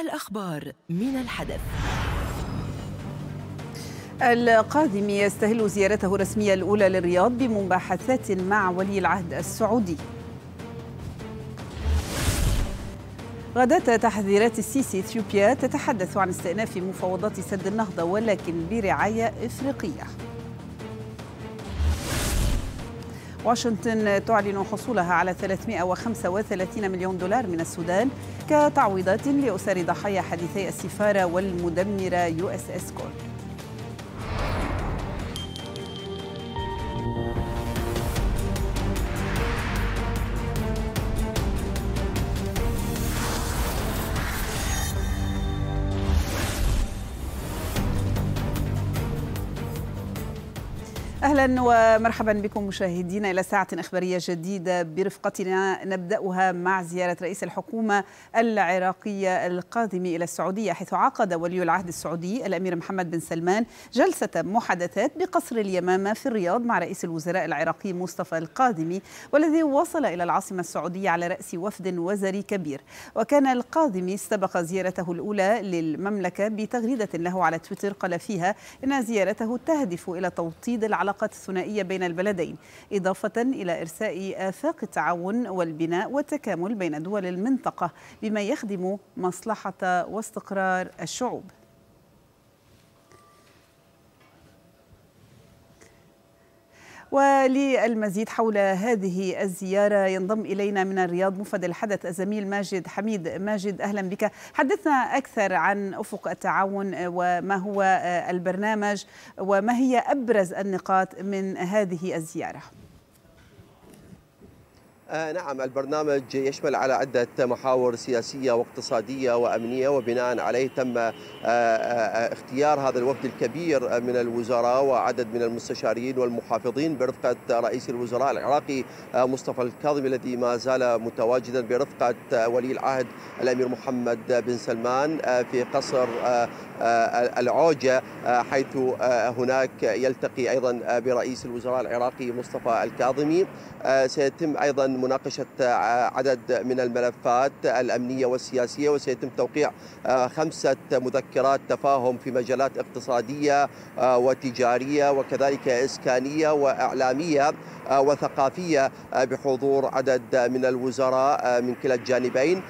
الأخبار من الحدث القادم يستهل زيارته الرسمية الأولى للرياض بمباحثات مع ولي العهد السعودي غداة تحذيرات السيسي إثيوبيا تتحدث عن استئناف مفاوضات سد النهضة ولكن برعاية إفريقية واشنطن تعلن حصولها على 335 مليون دولار من السودان كتعويضات لأسر ضحايا حديثي السفارة والمدمرة يو اس اس كول اهلا ومرحبا بكم مشاهدينا الى ساعه اخباريه جديده برفقتنا نبداها مع زياره رئيس الحكومه العراقيه القادم الى السعوديه حيث عقد ولي العهد السعودي الامير محمد بن سلمان جلسه محادثات بقصر اليمامه في الرياض مع رئيس الوزراء العراقي مصطفى القادمي والذي وصل الى العاصمه السعوديه على راس وفد وزري كبير وكان القادمي سبق زيارته الاولى للمملكه بتغريده له على تويتر قال فيها ان زيارته تهدف الى توطيد العلاقات العلاقات الثنائية بين البلدين إضافة إلى إرساء آفاق التعاون والبناء والتكامل بين دول المنطقة بما يخدم مصلحة واستقرار الشعوب وللمزيد حول هذه الزيارة ينضم إلينا من الرياض مفد الحدث الزميل ماجد حميد ماجد أهلا بك حدثنا أكثر عن أفق التعاون وما هو البرنامج وما هي أبرز النقاط من هذه الزيارة آه نعم البرنامج يشمل على عدة محاور سياسية واقتصادية وأمنية وبناء عليه تم آه آه اختيار هذا الوفد الكبير من الوزراء وعدد من المستشارين والمحافظين برفقة رئيس الوزراء العراقي آه، مصطفى الكاظم الذي ما زال متواجدا برفقة آه، ولي العهد الأمير محمد بن سلمان آه، في قصر العوجة حيث هناك يلتقي أيضا برئيس الوزراء العراقي مصطفى الكاظمي سيتم أيضا مناقشة آه، عدد من الملفات الأمنية والسياسية وسيتم توقيع آه، خمسة مذكرات تفاهم في مجالات اقتصادية آه، وتجارية وكذلك إسكانية وإعلامية وثقافية بحضور عدد من الوزراء من كلا الجانبين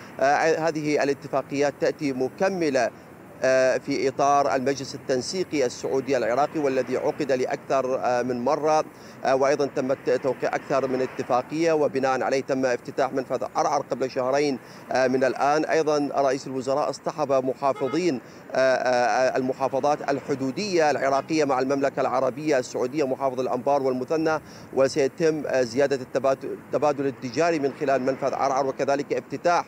هذه الاتفاقيات تأتي مكملة آه، في إطار المجلس التنسيقي السعودي العراقي والذي عقد لأكثر آه، من مرة آه، وأيضا تم توقيع أكثر من اتفاقية وبناء عليه تم افتتاح منفذ عرعر قبل شهرين من الآن أيضا رئيس الوزراء اصطحب محافظين المحافظات الحدودية العراقية مع المملكة العربية السعودية محافظ الأنبار والمثنى وسيتم زيادة التبادل التجاري من خلال منفذ عرعر وكذلك افتتاح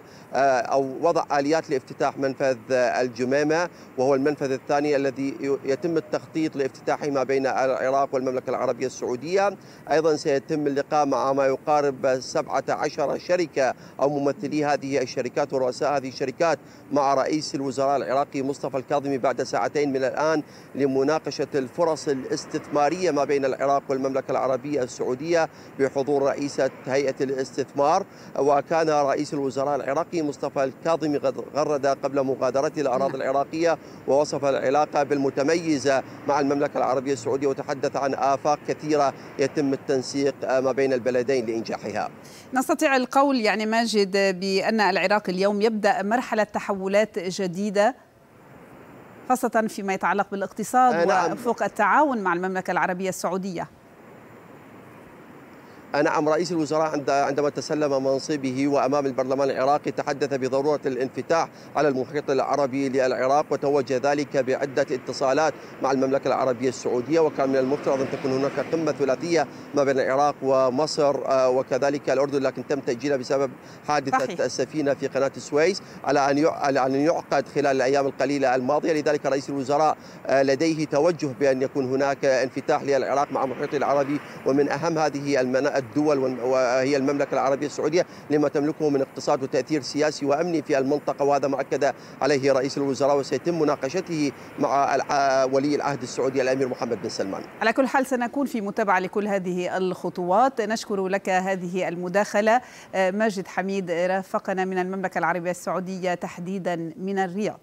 أو وضع آليات لافتتاح منفذ الجميمة وهو المنفذ الثاني الذي يتم التخطيط لافتتاحه ما بين العراق والمملكة العربية السعودية أيضا سيتم اللقاء مع ما يقارب 17 شركة أو ممثلي هذه الشركات ورؤساء هذه الشركات مع رئيس الوزراء العراقي مصطفى الكاظمي بعد ساعتين من الآن لمناقشة الفرص الاستثمارية ما بين العراق والمملكة العربية السعودية بحضور رئيسة هيئة الاستثمار وكان رئيس الوزراء العراقي مصطفى الكاظمي غرد قبل مغادرته الاراضي نعم. العراقيه العراقية ووصف العلاقة بالمتميزة مع المملكة العربية السعودية وتحدث عن آفاق كثيرة يتم التنسيق ما بين البلدين لإنجاحها نستطيع القول يعني ماجد بأن العراق اليوم يبدأ مرحلة تحولات جديدة خاصة فيما يتعلق بالاقتصاد آه، نعم. وفوق التعاون مع المملكة العربية السعودية نعم رئيس الوزراء عندما تسلم منصبه وامام البرلمان العراقي تحدث بضروره الانفتاح على المحيط العربي للعراق وتوجه ذلك بعده اتصالات مع المملكه العربيه السعوديه وكان من المفترض ان تكون هناك قمه ثلاثيه ما بين العراق ومصر آه، وكذلك الاردن لكن تم تاجيلها بسبب حادثه صحيح. السفينه في قناه السويس على ان يعقد خلال الايام القليله الماضيه لذلك رئيس الوزراء آه، لديه توجه بان يكون هناك انفتاح للعراق مع المحيط العربي ومن اهم هذه المناطق الدول وهي المملكة العربية السعودية لما تملكه من اقتصاد وتأثير سياسي وأمني في المنطقة وهذا ما أكد عليه رئيس الوزراء وسيتم مناقشته مع ولي العهد السعودي الأمير محمد بن سلمان على كل حال سنكون في متابعة لكل هذه الخطوات نشكر لك هذه المداخلة آه، ماجد حميد رافقنا من المملكة العربية السعودية تحديدا من الرياض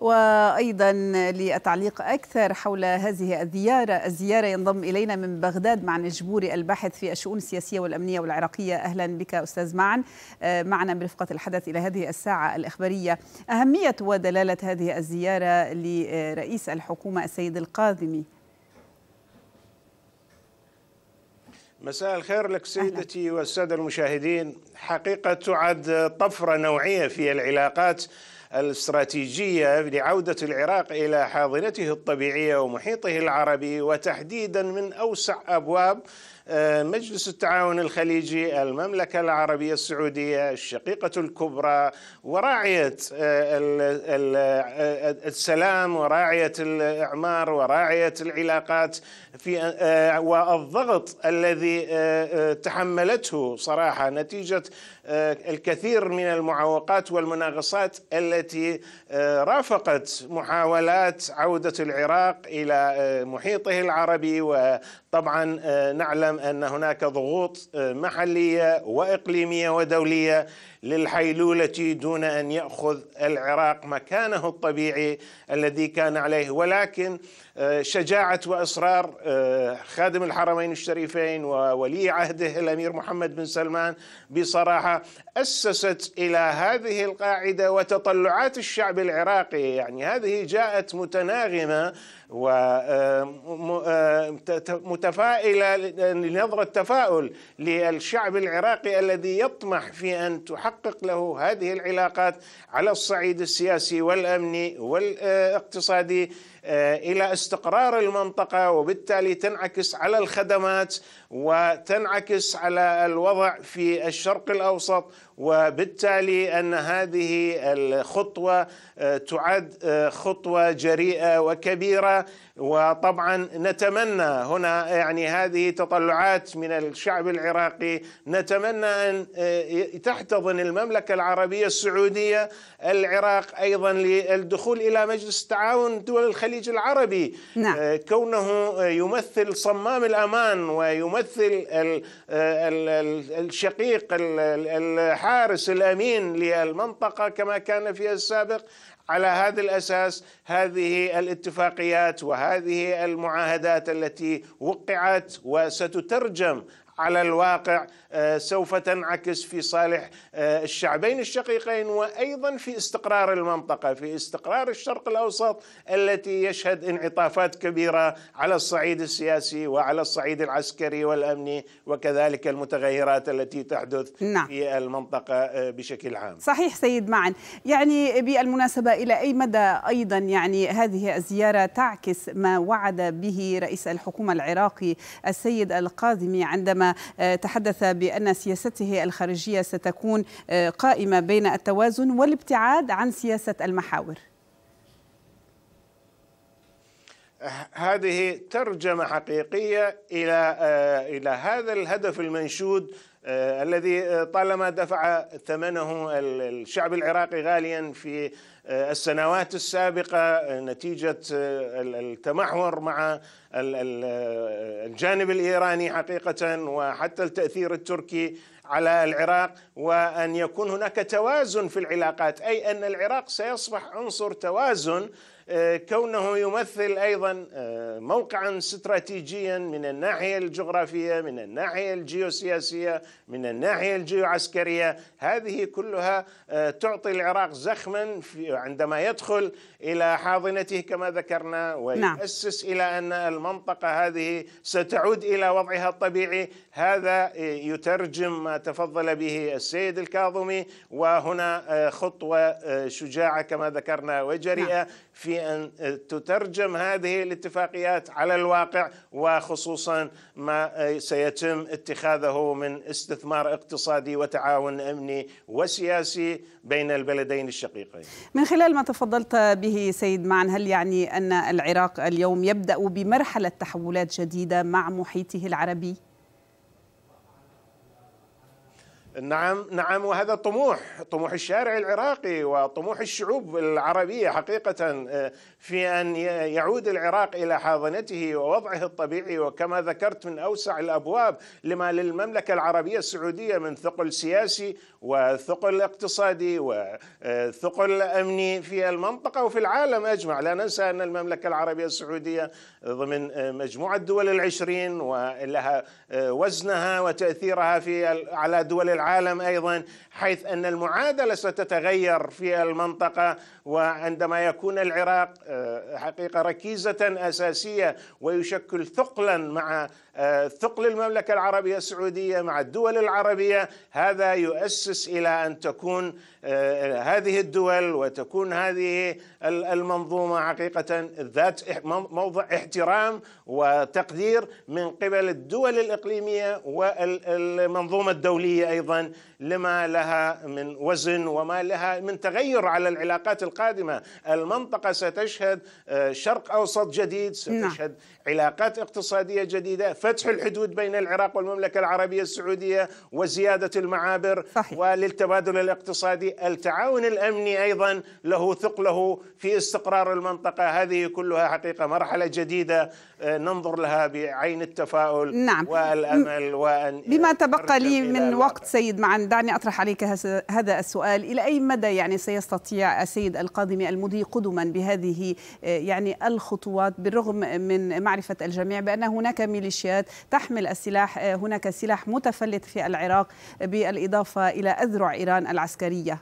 وأيضا للتعليق أكثر حول هذه الزيارة الزيارة ينضم إلينا من بغداد معن الجبوري الباحث في الشؤون السياسية والأمنية والعراقية أهلا بك أستاذ معن آه، معنا برفقة الحدث إلى هذه الساعة الإخبارية أهمية ودلالة هذه الزيارة لرئيس الحكومة السيد القاذمي مساء الخير لك سيدتي والسادة المشاهدين حقيقة تعد طفرة نوعية في العلاقات الاستراتيجية لعودة العراق إلى حاضنته الطبيعية ومحيطه العربي وتحديدا من أوسع أبواب آه، مجلس التعاون الخليجي المملكة العربية السعودية الشقيقة الكبرى وراعية آه، آه، السلام وراعية الإعمار وراعية العلاقات في والضغط الذي تحملته صراحة نتيجة آه، الكثير من المعوقات والمناغصات التي آه، رافقت محاولات عودة العراق إلى آه، محيطه العربي وطبعا نعلم أن هناك ضغوط محلية وإقليمية ودولية للحيلولة دون أن يأخذ العراق مكانه الطبيعي الذي كان عليه ولكن آه، شجاعة وإصرار آه، خادم الحرمين الشريفين وولي عهده الأمير محمد بن سلمان بصراحة أسست إلى هذه القاعدة وتطلعات الشعب العراقي يعني هذه جاءت متناغمة ومتفائلة آه، آه، لنظرة تفاؤل للشعب العراقي الذي يطمح في أن تحقق له هذه العلاقات على الصعيد السياسي والأمني والاقتصادي آه، الى استقرار المنطقه وبالتالي تنعكس على الخدمات وتنعكس على الوضع في الشرق الاوسط وبالتالي ان هذه الخطوه آه، تعد آه، خطوه جريئه وكبيره وطبعا نتمنى هنا يعني هذه تطلعات من الشعب العراقي نتمنى ان آه، تحتضن المملكه العربيه السعوديه العراق ايضا للدخول الى مجلس التعاون دول الخليج العربي نعم. آه، كونه آه، يمثل صمام الامان ويمثل الشقيق الحارس الامين للمنطقه كما كان في السابق على هذا الاساس هذه الاتفاقيات وهذه المعاهدات التي وقعت وستترجم على الواقع آه، سوف تنعكس في صالح آه، الشعبين الشقيقين وايضا في استقرار المنطقه في استقرار الشرق الاوسط التي يشهد انعطافات كبيره على الصعيد السياسي وعلى الصعيد العسكري والامني وكذلك المتغيرات التي تحدث نعم. في المنطقه آه، بشكل عام. صحيح سيد معن، يعني بالمناسبه الى اي مدى ايضا يعني هذه الزياره تعكس ما وعد به رئيس الحكومه العراقي السيد القاذمي عندما تحدث بأن سياسته الخارجية ستكون آه، قائمة بين التوازن والابتعاد عن سياسة المحاور هذه ترجمة حقيقية إلى آه، إلى هذا الهدف المنشود آه، الذي طالما دفع ثمنه الشعب العراقي غاليا في آه، السنوات السابقة آه، نتيجة آه، التمحور مع الجانب الإيراني حقيقة وحتى التأثير التركي على العراق وأن يكون هناك توازن في العلاقات أي أن العراق سيصبح عنصر توازن آه، كونه يمثل ايضا آه، موقعا استراتيجيا من الناحيه الجغرافيه، من الناحيه الجيوسياسيه، من الناحيه الجيوعسكريه، هذه كلها آه، تعطي العراق زخما عندما يدخل الى حاضنته كما ذكرنا ويؤسس نعم. الى ان المنطقه هذه ستعود الى وضعها الطبيعي، هذا يترجم ما تفضل به السيد الكاظمي وهنا خطوه شجاعه كما ذكرنا وجريئه نعم. في بأن تترجم هذه الاتفاقيات على الواقع وخصوصا ما سيتم اتخاذه من استثمار اقتصادي وتعاون أمني وسياسي بين البلدين الشقيقين من خلال ما تفضلت به سيد معن هل يعني أن العراق اليوم يبدأ بمرحلة تحولات جديدة مع محيطه العربي؟ نعم نعم وهذا طموح طموح الشارع العراقي وطموح الشعوب العربيه حقيقه آه، في ان يعود العراق الى حاضنته ووضعه الطبيعي وكما ذكرت من اوسع الابواب لما للمملكه العربيه السعوديه من ثقل سياسي وثقل اقتصادي وثقل آه، امني في المنطقه وفي العالم اجمع، لا ننسى ان المملكه العربيه السعوديه ضمن آه، مجموعه الدول العشرين ولها وزنها وتاثيرها في على دول العالم ايضا حيث ان المعادله ستتغير في المنطقه وعندما يكون العراق آه، حقيقه ركيزه اساسيه ويشكل ثقلا مع آه، ثقل المملكه العربيه السعوديه مع الدول العربيه هذا يؤسس الى ان تكون آه، هذه الدول وتكون هذه المنظومه حقيقه ذات موضع احترام وتقدير من قبل الدول الاقليميه والمنظومه الدوليه ايضا Cleveland لما لها من وزن وما لها من تغير على العلاقات القادمه المنطقه ستشهد آه، شرق اوسط جديد نعم. ستشهد علاقات اقتصاديه جديده فتح الحدود بين العراق والمملكه العربيه السعوديه وزياده المعابر صحيح. وللتبادل الاقتصادي التعاون الامني ايضا له ثقله في استقرار المنطقه هذه كلها حقيقه مرحله جديده آه، ننظر لها بعين التفاؤل نعم. والامل وان بما تبقى لي من وقت سيد معن دعني أطرح عليك هذا السؤال إلى أي مدى يعني سيستطيع السيد القادم المضي قدما بهذه آه، يعني الخطوات بالرغم من معرفة الجميع بأن هناك ميليشيات تحمل السلاح آه، هناك سلاح متفلت في العراق بالإضافة إلى أذرع إيران العسكرية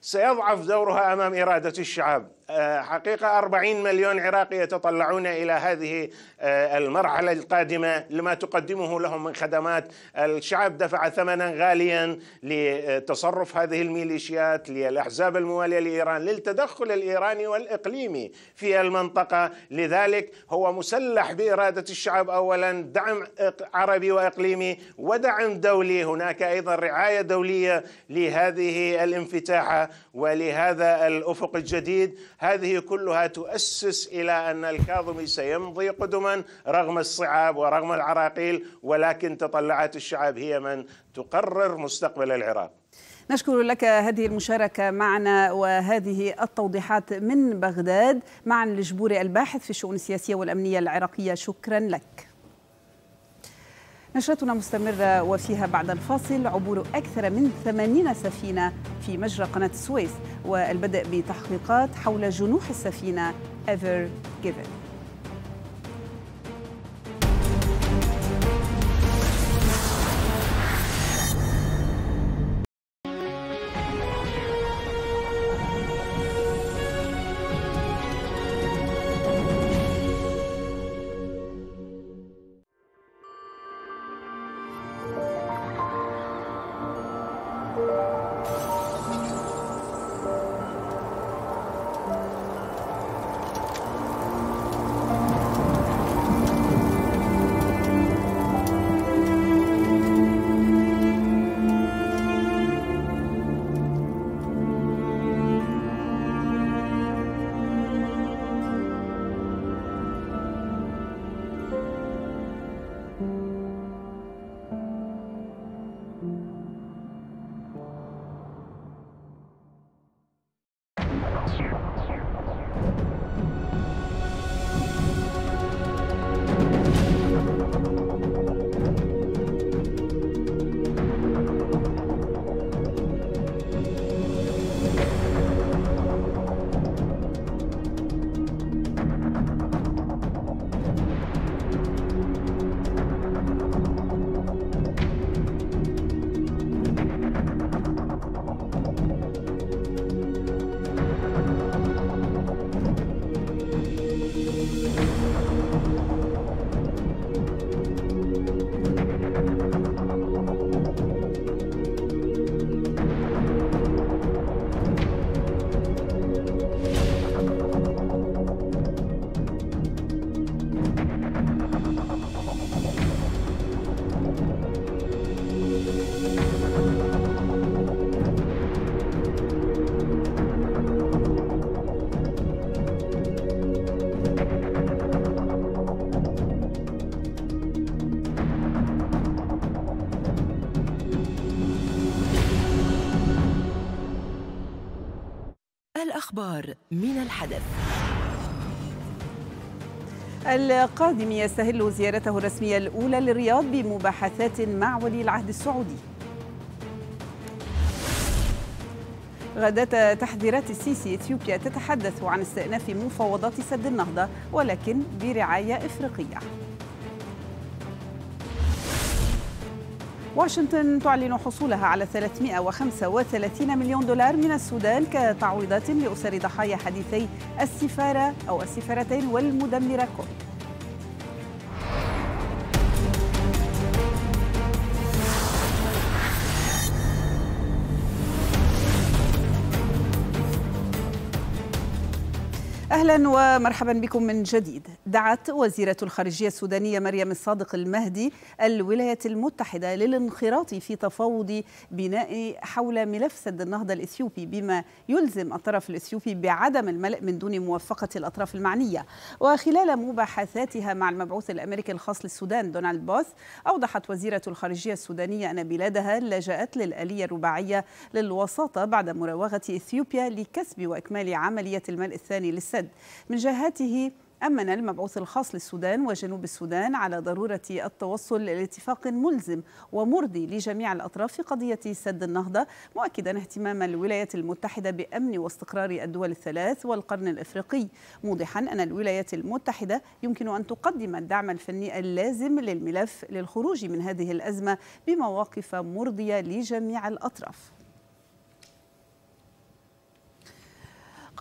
سيضعف دورها أمام إرادة الشعب آه، حقيقة أربعين مليون عراقي يتطلعون إلى هذه آه، المرحلة القادمة لما تقدمه لهم من خدمات الشعب دفع ثمنا غاليا لتصرف هذه الميليشيات للأحزاب الموالية لإيران للتدخل الإيراني والإقليمي في المنطقة لذلك هو مسلح بإرادة الشعب أولا دعم عربي وإقليمي ودعم دولي هناك أيضا رعاية دولية لهذه الانفتاحة ولهذا الأفق الجديد هذه كلها تؤسس إلى أن الكاظمي سيمضي قدما رغم الصعاب ورغم العراقيل ولكن تطلعات الشعب هي من تقرر مستقبل العراق نشكر لك هذه المشاركة معنا وهذه التوضيحات من بغداد مع الجبوري الباحث في الشؤون السياسية والأمنية العراقية شكرا لك نشرتنا مستمرة وفيها بعد الفاصل عبور أكثر من ثمانين سفينة في مجرى قناة السويس والبدء بتحقيقات حول جنوح السفينة Ever Given الأخبار من الحدث القادم يستهل زيارته الرسمية الأولى للرياض بمباحثات مع ولي العهد السعودي غداة تحذيرات السيسي إثيوبيا تتحدث عن استئناف مفاوضات سد النهضة ولكن برعاية إفريقية واشنطن تعلن حصولها على 335 مليون دولار من السودان كتعويضات لأسر ضحايا حديثي السفارة أو السفارتين والمدمرة كوب اهلا ومرحبا بكم من جديد دعت وزيره الخارجيه السودانيه مريم الصادق المهدي الولايات المتحده للانخراط في تفاوض بناء حول ملف سد النهضه الاثيوبي بما يلزم الطرف الاثيوبي بعدم الملء من دون موافقه الاطراف المعنيه وخلال مباحثاتها مع المبعوث الامريكي الخاص للسودان دونالد بوث اوضحت وزيره الخارجيه السودانيه ان بلادها لجات للاليه الرباعيه للوساطه بعد مراوغه اثيوبيا لكسب واكمال عمليه الملء الثاني للسد من جهته أمن المبعوث الخاص للسودان وجنوب السودان على ضرورة التوصل لاتفاق ملزم ومرضي لجميع الأطراف في قضية سد النهضة مؤكدا اهتمام الولايات المتحدة بأمن واستقرار الدول الثلاث والقرن الإفريقي موضحا أن الولايات المتحدة يمكن أن تقدم الدعم الفني اللازم للملف للخروج من هذه الأزمة بمواقف مرضية لجميع الأطراف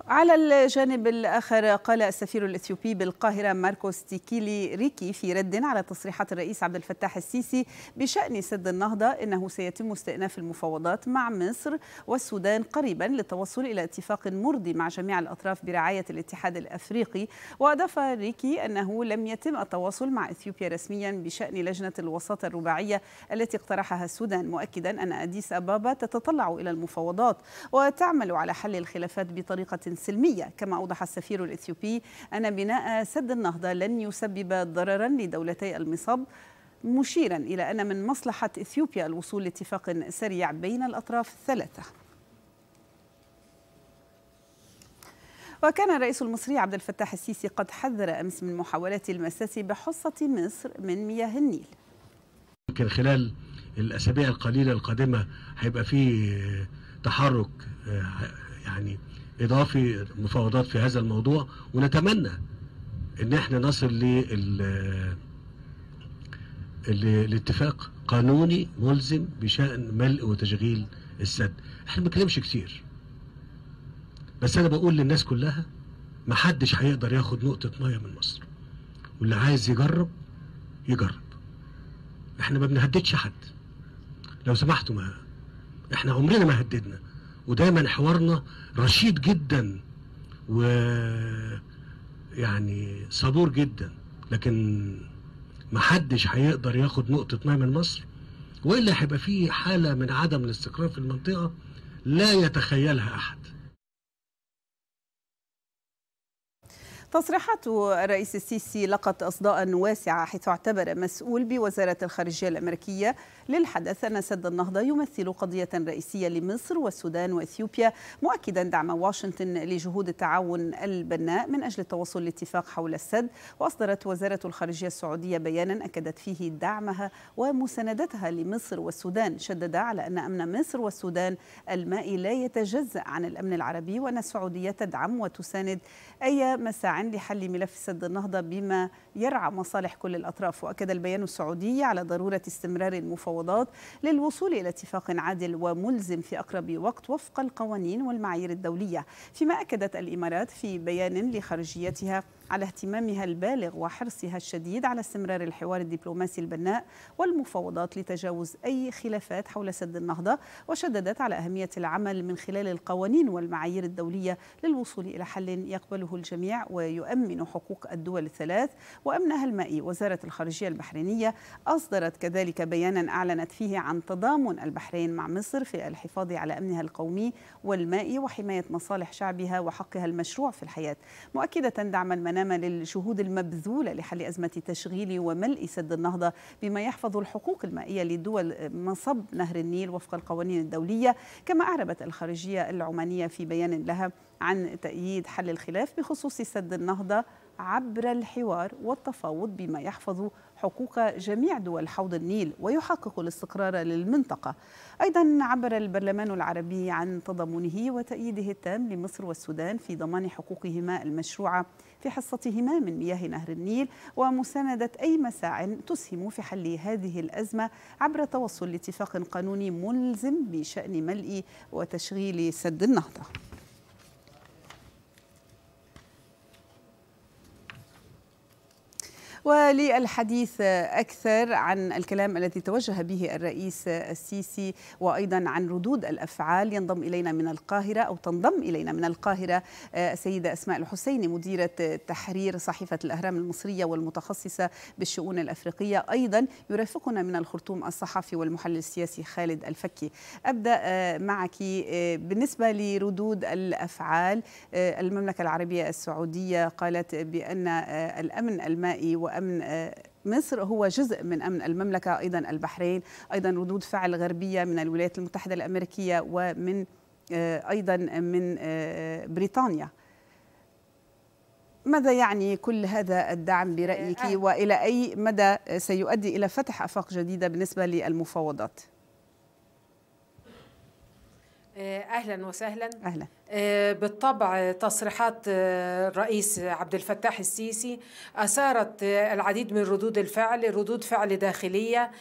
على الجانب الآخر قال السفير الإثيوبي بالقاهرة ماركوس تيكيلي ريكي في رد على تصريحات الرئيس عبد الفتاح السيسي بشأن سد النهضة إنه سيتم استئناف المفاوضات مع مصر والسودان قريبا للتوصل إلى اتفاق مرضي مع جميع الأطراف برعاية الاتحاد الأفريقي وأضاف ريكي أنه لم يتم التواصل مع إثيوبيا رسميا بشأن لجنة الوساطة الرباعية التي اقترحها السودان مؤكدا أن أديس أبابا تتطلع إلى المفاوضات وتعمل على حل الخلافات بطريقة سلمية كما أوضح السفير الإثيوبي أن بناء سد النهضة لن يسبب ضررا لدولتي المصب مشيرا إلى أن من مصلحة إثيوبيا الوصول لاتفاق سريع بين الأطراف الثلاثة وكان الرئيس المصري عبد الفتاح السيسي قد حذر أمس من محاولات المساس بحصة مصر من مياه النيل يمكن خلال الأسابيع القليلة القادمة هيبقى في تحرك آه، يعني إضافي مفاوضات في هذا الموضوع ونتمنى إن احنا نصل لل الاتفاق قانوني ملزم بشأن ملء وتشغيل السد احنا ما بنتكلمش كتير بس انا بقول للناس كلها ما حدش هيقدر ياخد نقطة مية من مصر واللي عايز يجرب يجرب احنا ما بنهددش حد لو سمحتوا ما احنا عمرنا ما هددنا ودايما حوارنا رشيد جدا و يعني صبور جدا لكن محدش هيقدر ياخد نقطة ماء من مصر وإلا هيبقى في حالة من عدم الاستقرار في المنطقة لا يتخيلها أحد تصريحات الرئيس السيسي لقت أصداء واسعة حيث اعتبر مسؤول بوزارة الخارجية الأمريكية للحدث أن سد النهضة يمثل قضية رئيسية لمصر والسودان وإثيوبيا مؤكدا دعم واشنطن لجهود التعاون البناء من أجل التوصل لاتفاق حول السد وأصدرت وزارة الخارجية السعودية بيانا أكدت فيه دعمها ومساندتها لمصر والسودان شدد على أن أمن مصر والسودان المائي لا يتجزأ عن الأمن العربي وأن السعودية تدعم وتساند أي مساع لحل ملف سد النهضة بما يرعى مصالح كل الأطراف وأكد البيان السعودي على ضرورة استمرار المفاوضات المفاوضات للوصول إلى اتفاق عادل وملزم في أقرب وقت وفق القوانين والمعايير الدولية فيما أكدت الإمارات في بيان لخارجيتها على اهتمامها البالغ وحرصها الشديد على استمرار الحوار الدبلوماسي البناء والمفاوضات لتجاوز أي خلافات حول سد النهضة وشددت على أهمية العمل من خلال القوانين والمعايير الدولية للوصول إلى حل يقبله الجميع ويؤمن حقوق الدول الثلاث وأمنها المائي وزارة الخارجية البحرينية أصدرت كذلك بيانا أعلنت فيه عن تضامن البحرين مع مصر في الحفاظ على أمنها القومي والمائي وحماية مصالح شعبها وحقها المشروع في الحياة مؤكدة دعما من المنامة للجهود المبذولة لحل أزمة تشغيل وملء سد النهضة بما يحفظ الحقوق المائية لدول منصب نهر النيل وفق القوانين الدولية كما أعربت الخارجية العمانية في بيان لها عن تأييد حل الخلاف بخصوص سد النهضة عبر الحوار والتفاوض بما يحفظ حقوق جميع دول حوض النيل ويحقق الاستقرار للمنطقة أيضا عبر البرلمان العربي عن تضامنه وتأييده التام لمصر والسودان في ضمان حقوقهما المشروعة في حصتهما من مياه نهر النيل ومساندة أي مساع تسهم في حل هذه الأزمة عبر توصل لاتفاق قانوني ملزم بشأن ملء وتشغيل سد النهضة وللحديث أكثر عن الكلام الذي توجه به الرئيس السيسي وأيضا عن ردود الأفعال ينضم إلينا من القاهرة أو تنضم إلينا من القاهرة السيدة أسماء الحسيني مديرة تحرير صحيفة الأهرام المصرية والمتخصصة بالشؤون الأفريقية أيضا يرافقنا من الخرطوم الصحفي والمحلل السياسي خالد الفكي أبدأ آه، معك آه، بالنسبة لردود الأفعال آه، المملكة العربية السعودية قالت بأن الأمن المائي و وأمن آه، مصر هو جزء من امن المملكه ايضا البحرين ايضا ردود فعل غربيه من الولايات المتحده الامريكيه ومن آه، ايضا من آه، بريطانيا ماذا يعني كل هذا الدعم برايك والى اي مدى سيؤدي الى فتح افاق جديده بالنسبه للمفاوضات اهلا وسهلا اهلا آه، بالطبع تصريحات آه، الرئيس عبد الفتاح السيسي اثارت آه، العديد من ردود الفعل، ردود فعل داخليه،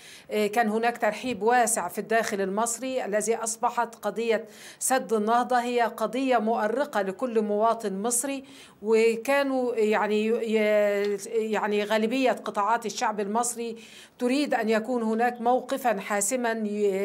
كان هناك ترحيب واسع في الداخل المصري الذي اصبحت قضيه سد النهضه هي قضيه مؤرقه لكل مواطن مصري وكانوا يعني يعني غالبيه قطاعات الشعب المصري تريد ان يكون هناك موقفا حاسما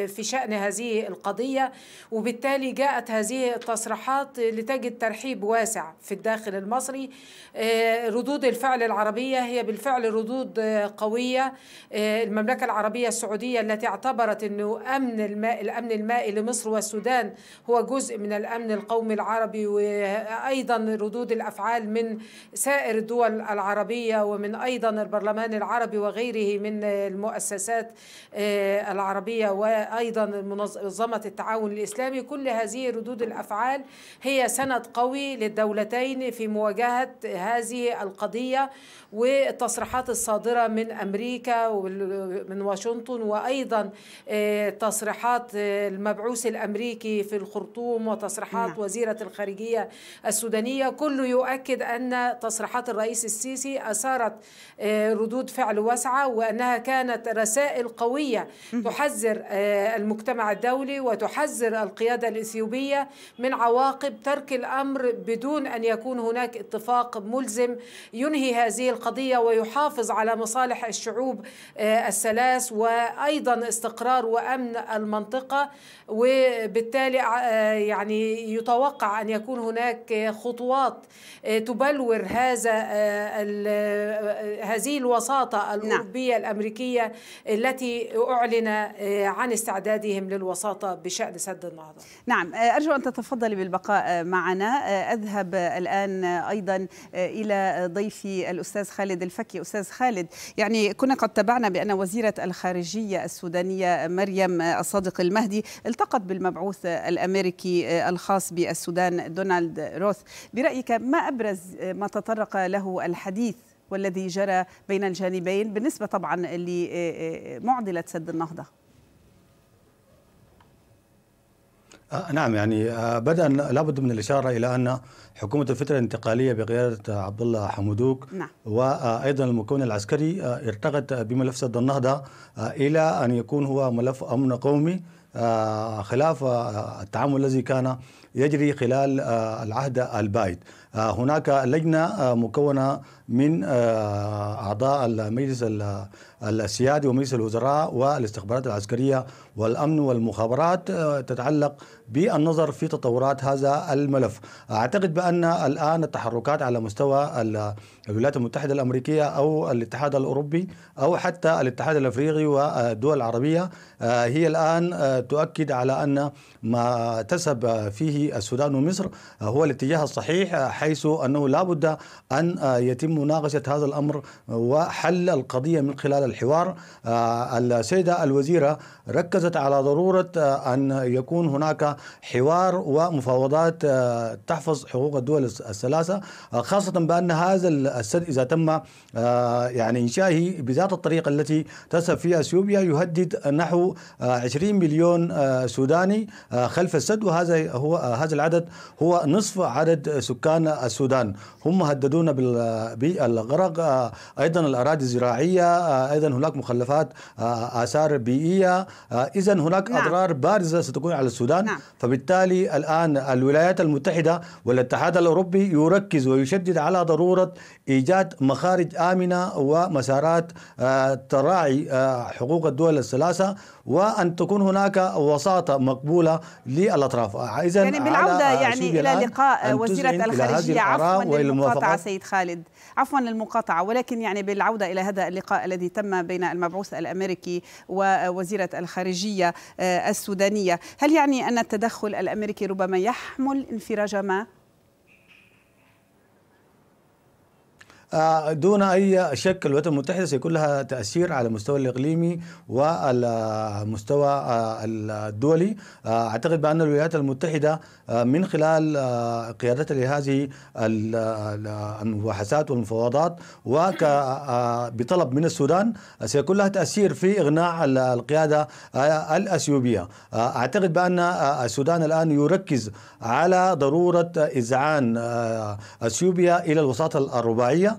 في شان هذه القضيه وبالتالي جاءت هذه التصريحات تصريحات لتجد ترحيب واسع في الداخل المصري آه، ردود الفعل العربية هي بالفعل ردود آه، قوية آه، المملكة العربية السعودية التي اعتبرت أنه أمن الماء الأمن المائي لمصر والسودان هو جزء من الأمن القومي العربي وأيضا ردود الأفعال من سائر الدول العربية ومن أيضا البرلمان العربي وغيره من المؤسسات العربية وأيضا منظمة التعاون الإسلامي كل هذه ردود الأفعال هي سند قوي للدولتين في مواجهة هذه القضية والتصريحات الصادرة من أمريكا ومن واشنطن وأيضا آه، تصريحات آه، المبعوث الأمريكي في الخرطوم وتصريحات نعم. وزيرة الخارجية السودانية كله يؤكد أن تصريحات الرئيس السيسي أثارت آه، ردود فعل واسعة وأنها كانت رسائل قوية تحذر المجتمع الدولي وتحذر القيادة الإثيوبية من عواقب ترك الأمر بدون أن يكون هناك اتفاق ملزم ينهي هذه القضية ويحافظ على مصالح الشعوب آه، الثلاث وأيضا استقرار وأمن المنطقة وبالتالي آه، يعني يتوقع أن يكون هناك خطوات آه، تبلور هذا آه، هذه الوساطة الأوروبية نعم. الأمريكية التي أعلن عن استعدادهم للوساطة بشأن سد النهضة نعم أرجو أن تتفضلي بالبقاء معنا أذهب الآن أيضا إلى ضيفي الأستاذ خالد الفكي أستاذ خالد يعني كنا قد تابعنا بأن وزيرة الخارجية السودانية مريم الصادق المهدي التقط بالمبعوث الامريكي آه، الخاص بالسودان دونالد روث برايك ما ابرز آه، ما تطرق له الحديث والذي جرى بين الجانبين بالنسبه طبعا لمعضله سد النهضه آه، نعم يعني بدأ لابد من الإشارة إلى أن حكومة الفترة الانتقالية بقيادة عبد الله حمودوك نعم. وأيضا المكون العسكري ارتقت بملف سد النهضة إلى أن يكون هو ملف أمن قومي آه، خلاف آه، التعامل الذي كان يجري خلال آه، العهد البايد آه، هناك لجنة آه، مكونة من أعضاء المجلس السيادي ومجلس الوزراء والاستخبارات العسكرية والأمن والمخابرات تتعلق بالنظر في تطورات هذا الملف أعتقد بأن الآن التحركات على مستوى الولايات المتحدة الأمريكية أو الاتحاد الأوروبي أو حتى الاتحاد الأفريقي والدول العربية هي الآن تؤكد على أن ما تسب فيه السودان ومصر آه، هو الاتجاه الصحيح آه، حيث أنه لا بد أن آه، يتم مناقشة هذا الأمر وحل القضية من خلال الحوار السيدة الوزيرة ركزت على ضرورة أن يكون هناك حوار ومفاوضات تحفظ حقوق الدول الثلاثة خاصة بأن هذا السد إذا تم يعني إنشائه بذات الطريقة التي تذهب فيها أثيوبيا يهدد نحو 20 مليون سوداني خلف السد وهذا هو هذا العدد هو نصف عدد سكان السودان هم هددون بالغرق ايضا الاراضي الزراعيه ايضا هناك مخلفات آه، اثار بيئيه آه، اذا هناك نعم. اضرار بارزه ستكون على السودان نعم. فبالتالي الان الولايات المتحده والاتحاد الاوروبي يركز ويشدد على ضروره ايجاد مخارج امنه ومسارات آه، تراعي حقوق الدول الثلاثه وأن تكون هناك وساطة مقبولة للأطراف إذا يعني بالعودة يعني إلى لقاء وزيرة الخارجية عفوا للمقاطعة سيد خالد عفوا للمقاطعة ولكن يعني بالعودة إلى هذا اللقاء الذي تم بين المبعوث الأمريكي ووزيرة الخارجية آه، السودانية هل يعني أن التدخل الأمريكي ربما يحمل انفراج ما دون اي شك الولايات المتحده سيكون لها تاثير على المستوى الاقليمي والمستوى آه، الدولي آه، اعتقد بان الولايات المتحده آه، من خلال قيادتها لهذه المباحثات والمفاوضات وبطلب من السودان سيكون لها تاثير في اغناء القياده الاثيوبيه اعتقد بان السودان الان يركز على ضروره اذعان اثيوبيا الى الوساطه الرباعيه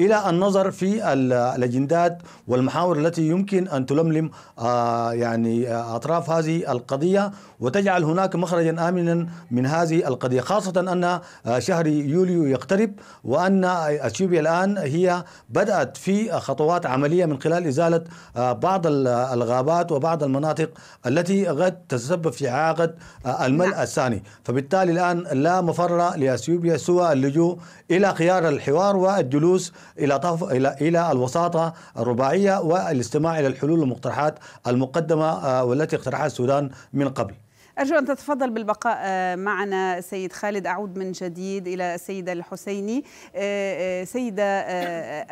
الى النظر في الاجندات والمحاور التي يمكن ان تلملم آه، يعني آه، اطراف هذه القضيه وتجعل هناك مخرجا امنا من هذه القضيه خاصه ان آه، شهر يوليو يقترب وان اثيوبيا الان هي بدات في خطوات عمليه من خلال ازاله بعض الغابات وبعض المناطق التي قد تتسبب في اعاقه الملء نعم. الثاني فبالتالي الان لا مفر لاثيوبيا سوى اللجوء الى خيار الحوار والجلوس الى طف... الى الى الوساطه الرباعيه والاستماع الى الحلول والمقترحات المقدمه آه، والتي اقترحها السودان من قبل أرجو أن تتفضل بالبقاء آه، معنا سيد خالد أعود من جديد إلى السيدة الحسيني آه، آه، سيدة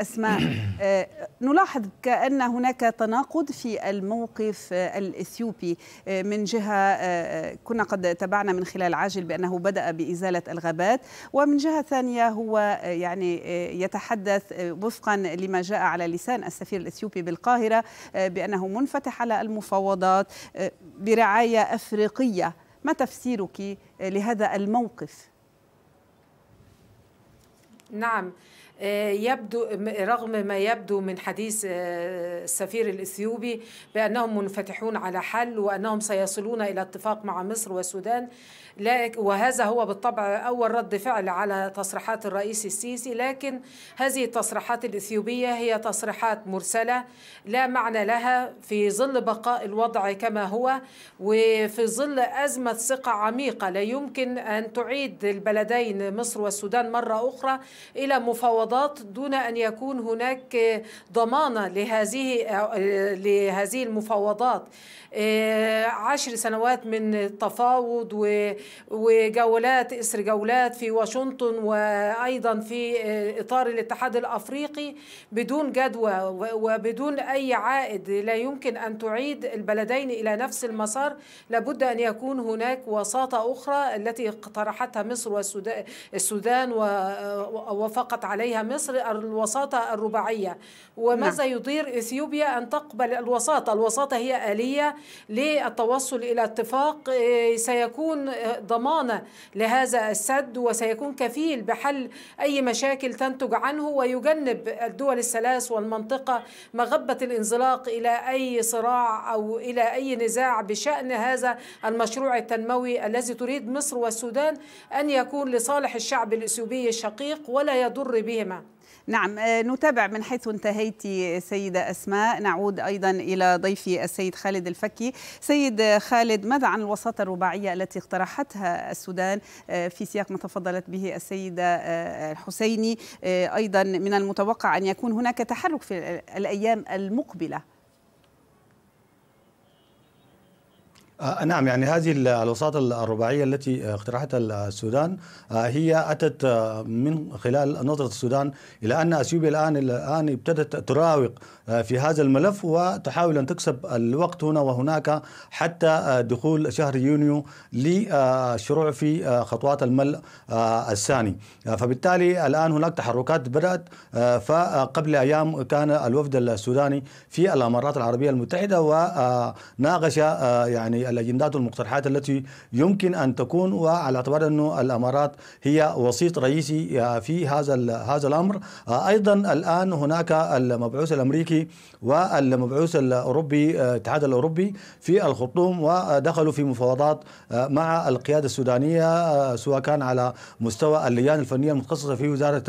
أسماء نلاحظ كأن هناك تناقض في الموقف الإثيوبي من جهة كنا قد تبعنا من خلال عاجل بأنه بدأ بإزالة الغابات ومن جهة ثانية هو يعني يتحدث وفقا لما جاء على لسان السفير الإثيوبي بالقاهرة بأنه منفتح على المفاوضات برعاية أفريقية السورية ما تفسيرك لهذا الموقف؟ نعم آه، يبدو رغم ما يبدو من حديث آه، السفير الاثيوبي بانهم منفتحون على حل وانهم سيصلون الى اتفاق مع مصر والسودان وهذا هو بالطبع أول رد فعل على تصريحات الرئيس السيسي لكن هذه التصريحات الإثيوبية هي تصريحات مرسلة لا معنى لها في ظل بقاء الوضع كما هو وفي ظل أزمة ثقة عميقة لا يمكن أن تعيد البلدين مصر والسودان مرة أخرى إلى مفاوضات دون أن يكون هناك ضمانة لهذه لهذه المفاوضات آه، عشر سنوات من التفاوض و وجولات إسر جولات في واشنطن وأيضا في آه، إطار الاتحاد الأفريقي بدون جدوى وبدون أي عائد لا يمكن أن تعيد البلدين إلى نفس المسار لابد أن يكون هناك وساطة أخرى التي اقترحتها مصر والسودان ووافقت عليها مصر الوساطة الرباعية وماذا نعم. يضير إثيوبيا أن تقبل الوساطة الوساطة هي آلية للتوصل إلى اتفاق آه، سيكون آه، ضمانة لهذا السد وسيكون كفيل بحل أي مشاكل تنتج عنه ويجنب الدول الثلاث والمنطقة مغبة الانزلاق إلى أي صراع أو إلى أي نزاع بشأن هذا المشروع التنموي الذي تريد مصر والسودان أن يكون لصالح الشعب الإثيوبي الشقيق ولا يضر بهما نعم آه، نتابع من حيث انتهيت سيدة أسماء نعود أيضا إلى ضيفي السيد خالد الفكي سيد خالد ماذا عن الوساطة الرباعية التي اقترحتها السودان آه، في سياق ما تفضلت به السيدة آه، الحسيني أيضا من المتوقع أن يكون هناك تحرك في الأيام المقبلة آه نعم يعني هذه الوساطة الرباعية التي آه، اقترحتها السودان آه هي أتت آه، من خلال نظرة السودان إلى أن أثيوبيا الآن الآن ابتدت تراوغ آه، في هذا الملف وتحاول أن تكسب الوقت هنا وهناك حتى دخول شهر يونيو للشروع في خطوات المل الثاني فبالتالي الآن هناك تحركات بدأت فقبل أيام كان الوفد السوداني في الإمارات العربية المتحدة وناقش يعني الأجندات والمقترحات التي يمكن أن تكون وعلى اعتبار أنه الأمارات هي وسيط رئيسي آه، في هذا هذا الأمر آه، أيضا الآن هناك المبعوث الأمريكي والمبعوث الأوروبي آه، الاتحاد الأوروبي في الخرطوم ودخلوا في مفاوضات مع القيادة السودانية سواء كان على مستوى اللجان الفنية المتخصصة في وزارة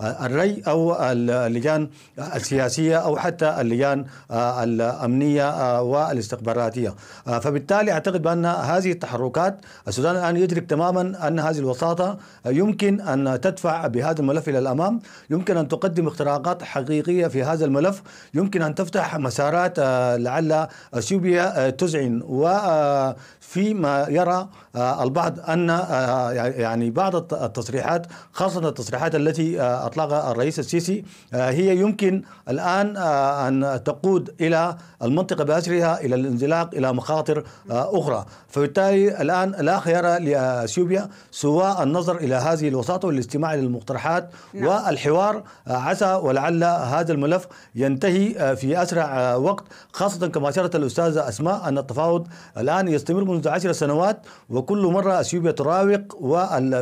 الري أو اللجان السياسية أو حتى اللجان الأمنية والاستخباراتية فبالتالي وبالتالي أعتقد بأن هذه التحركات السودان الآن يدرك تماما أن هذه الوساطة يمكن أن تدفع بهذا الملف إلى الأمام يمكن أن تقدم اختراقات حقيقية في هذا الملف يمكن أن تفتح مسارات آه، لعل اثيوبيا آه، تزعن وفيما يرى آه، البعض ان آه، يعني-, يعني بعض التصريحات خاصه التصريحات التي آه، اطلقها الرئيس السيسي هي يمكن الان ان تقود الى المنطقه باسرها الى الانزلاق الى مخاطر اخرى فبالتالي الان لا خيار لاثيوبيا سوى النظر الى هذه الوساطه والاستماع للمقترحات المقترحات نعم. والحوار عسى ولعل هذا الملف ينتهي في اسرع وقت خاصه كما اشارت الاستاذه اسماء ان التفاوض الان يستمر منذ عشر سنوات وكل مرة أثيوبيا تراوق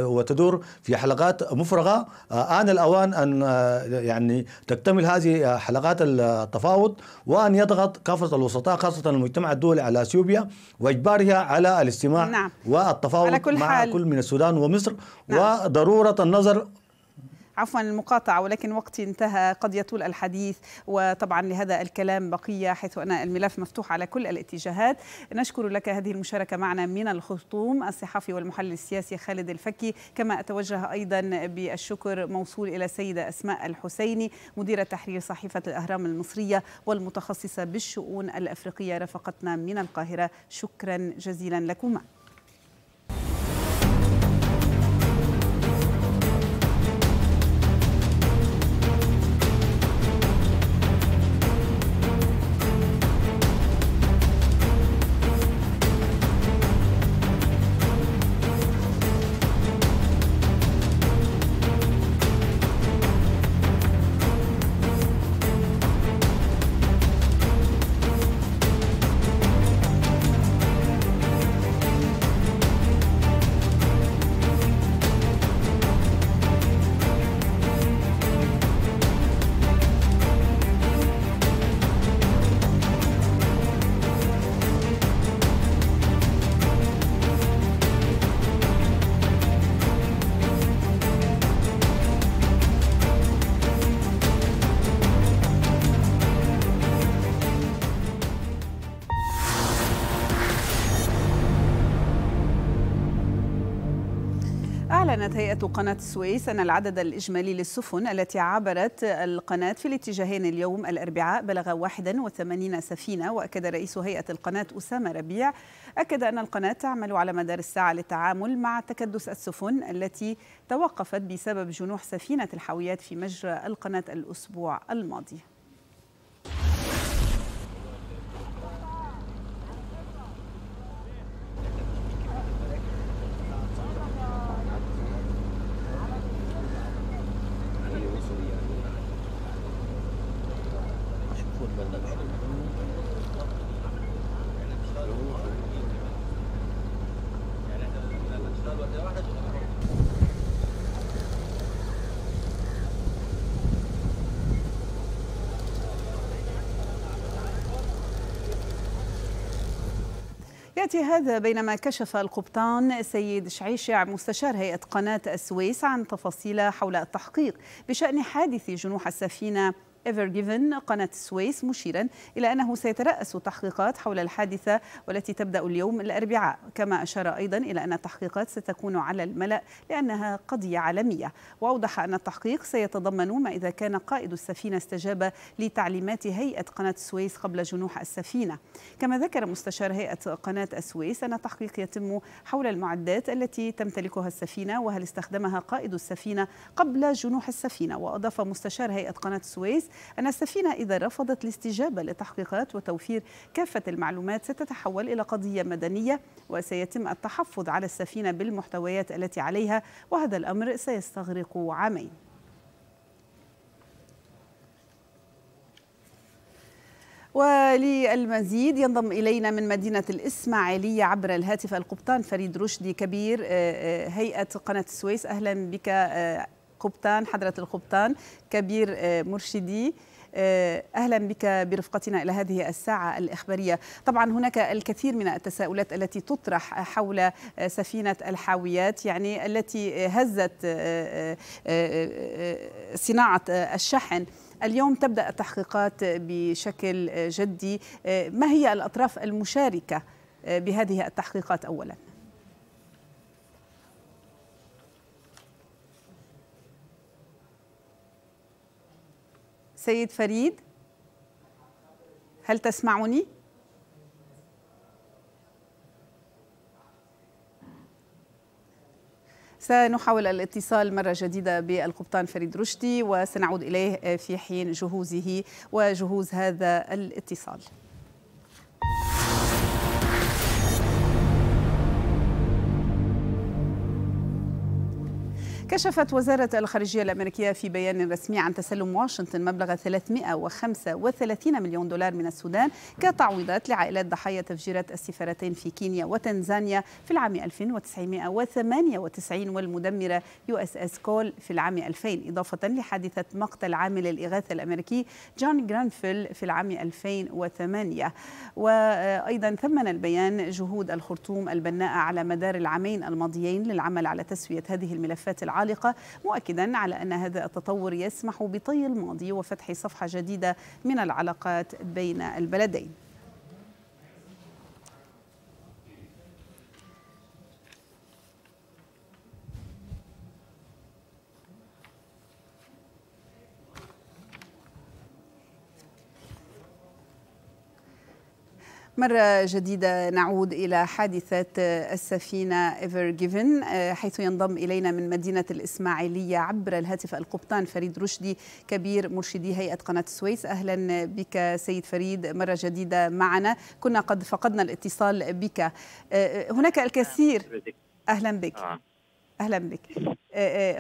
وتدور في حلقات مفرغة آه، آن الأوان أن آه، يعني تكتمل هذه آه، حلقات التفاوض وأن يضغط كافة الوسطاء خاصة المجتمع الدولي على أثيوبيا وإجبارها على الاستماع نعم. والتفاوض على كل مع حال. كل من السودان ومصر نعم. وضرورة النظر عفوا المقاطعة ولكن وقتي انتهى قد يطول الحديث وطبعا لهذا الكلام بقية حيث أن الملف مفتوح على كل الاتجاهات نشكر لك هذه المشاركة معنا من الخرطوم الصحفي والمحلل السياسي خالد الفكي كما أتوجه أيضا بالشكر موصول إلى سيدة أسماء الحسيني مديرة تحرير صحيفة الأهرام المصرية والمتخصصة بالشؤون الأفريقية رفقتنا من القاهرة شكرا جزيلا لكما متابعة قناة السويس أن العدد الإجمالي للسفن التي عبرت القناة في الاتجاهين اليوم الأربعاء بلغ 81 سفينة وأكد رئيس هيئة القناة أسامة ربيع أكد أن القناة تعمل على مدار الساعة للتعامل مع تكدس السفن التي توقفت بسبب جنوح سفينة الحاويات في مجرى القناة الأسبوع الماضي يأتي هذا بينما كشف القبطان سيد شعيشع مستشار هيئة قناة السويس عن تفاصيل حول التحقيق بشأن حادث جنوح السفينة إيفر جيفن قناة السويس مشيرا إلى أنه سيترأس تحقيقات حول الحادثة والتي تبدأ اليوم الأربعاء كما أشار أيضا إلى أن التحقيقات ستكون على الملأ لأنها قضية عالمية وأوضح أن التحقيق سيتضمن ما إذا كان قائد السفينة استجاب لتعليمات هيئة قناة السويس قبل جنوح السفينة كما ذكر مستشار هيئة قناة السويس أن التحقيق يتم حول المعدات التي تمتلكها السفينة وهل استخدمها قائد السفينة قبل جنوح السفينة وأضاف مستشار هيئة قناة السويس أن السفينة إذا رفضت الاستجابة لتحقيقات وتوفير كافة المعلومات ستتحول إلى قضية مدنية وسيتم التحفظ على السفينة بالمحتويات التي عليها وهذا الأمر سيستغرق عامين وللمزيد ينضم إلينا من مدينة الإسماعيلية عبر الهاتف القبطان فريد رشدي كبير آه، آه، هيئة قناة السويس أهلا بك آه، قبطان حضرة القبطان كبير آه، مرشدي آه، اهلا بك برفقتنا الى هذه الساعه الاخباريه طبعا هناك الكثير من التساؤلات التي تطرح حول آه، سفينه الحاويات يعني التي هزت صناعه الشحن اليوم تبدا التحقيقات بشكل جدي ما هي الاطراف المشاركه بهذه التحقيقات اولا سيد فريد هل تسمعني؟ سنحاول الاتصال مرة جديدة بالقبطان فريد رشدي وسنعود إليه في حين جهوزه وجهوز هذا الاتصال كشفت وزارة الخارجية الأمريكية في بيان رسمي عن تسلم واشنطن مبلغ 335 مليون دولار من السودان كتعويضات لعائلات ضحايا تفجيرات السفارتين في كينيا وتنزانيا في العام 1998 والمدمرة يو اس اس كول في العام 2000 إضافة لحادثة مقتل عامل الإغاثة الأمريكي جون جرانفيل في العام 2008 وأيضا ثمن البيان جهود الخرطوم البناءة على مدار العامين الماضيين للعمل على تسوية هذه الملفات العامة المتعالقة مؤكدا على أن هذا التطور يسمح بطي الماضي وفتح صفحة جديدة من العلاقات بين البلدين مرة جديدة نعود إلى حادثة السفينة إيفر آه، جيفن حيث ينضم إلينا من مدينة الإسماعيلية عبر الهاتف القبطان فريد رشدي كبير مرشدي هيئة قناة السويس أهلا بك سيد فريد مرة جديدة معنا كنا قد فقدنا الاتصال بك آه، آه، هناك الكثير أهلا بك أهلا بك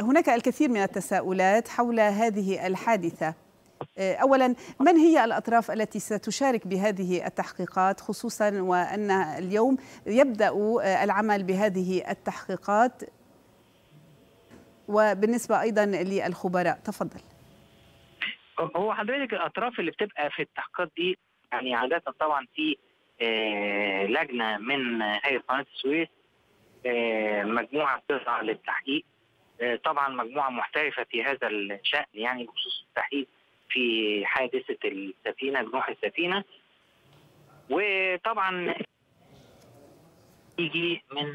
هناك الكثير من التساؤلات حول هذه الحادثة آه، اولا من هي الاطراف التي ستشارك بهذه التحقيقات خصوصا وان اليوم يبدا آه، العمل بهذه التحقيقات وبالنسبه ايضا للخبراء تفضل هو حضرتك الاطراف اللي بتبقى في التحقيقات دي يعني عاده طبعا في آه، لجنه من هيئه قناه السويس مجموعه تسعى للتحقيق طبعا مجموعه محترفه في هذا الشان يعني بخصوص التحقيق في حادثه السفينه جنوح السفينه وطبعا يجي من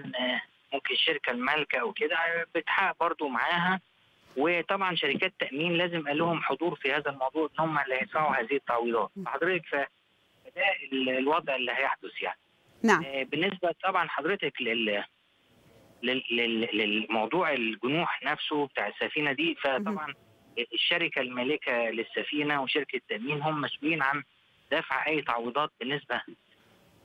ممكن الشركة المالكه او كده بتحقق برضو معاها وطبعا شركات تامين لازم لهم حضور في هذا الموضوع ان هم اللي هيدفعوا هذه التعويضات حضرتك فده الوضع اللي هيحدث يعني نعم آه، بالنسبه طبعا حضرتك لل للموضوع الجنوح نفسه بتاع السفينه دي فطبعا الشركه المالكه للسفينه وشركه التامين هم مسؤولين عن دفع اي تعويضات بالنسبه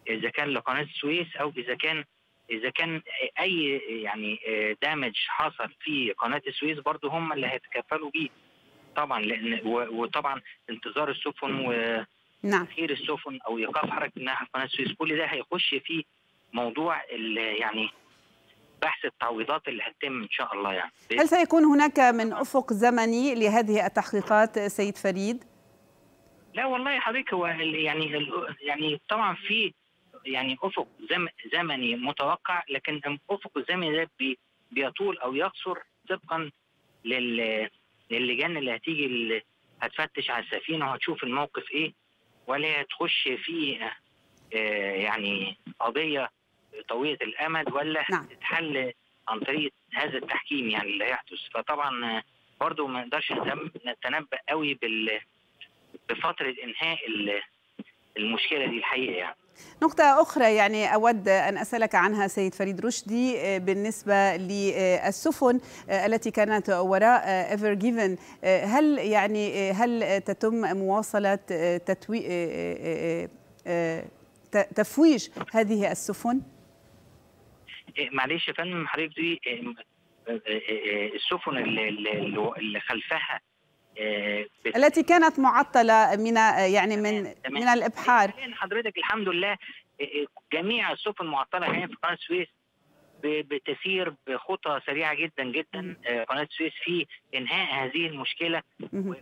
اذا كان لقناه السويس او اذا كان اذا كان اي يعني آه، دامج حصل في قناه السويس برضه هم اللي هيتكفلوا بيه طبعا لان وطبعا انتظار السفن و نعم تاخير السفن او ايقاف حركه ناحيه قناه السويس كل ده هيخش في موضوع يعني بحث التعويضات اللي هتتم ان شاء الله يعني هل سيكون هناك من افق زمني لهذه التحقيقات سيد فريد؟ لا والله يا حضرتك هو يعني يعني طبعا في يعني افق زمني متوقع لكن الافق الزمني ده بيطول او يقصر طبقا لل للجان اللي هتيجي اللي هتفتش على السفينه وهتشوف الموقف ايه ولا هتخش في آه، يعني قضيه طويله الامد ولا نعم. تتحل عن طريق هذا التحكيم يعني اللي هيحدث فطبعا برضه ما نقدرش نتنبأ قوي بال بفتره انهاء المشكله دي الحقيقه يعني نقطة أخرى يعني أود أن أسألك عنها سيد فريد رشدي آه، بالنسبة للسفن آه، التي كانت وراء ايفر آه، جيفن هل يعني هل تتم مواصلة تتوي تفويج هذه السفن؟ إيه، معلش يا فندم حضرتك دي إيه، إيه، السفن اللي خلفها التي كانت معطله من يعني من تمام. من الابحار حضرتك الحمد لله جميع السفن معطله هنا في قناه السويس بتسير بخطى سريعه جدا جدا آه، قناه السويس في انهاء هذه المشكله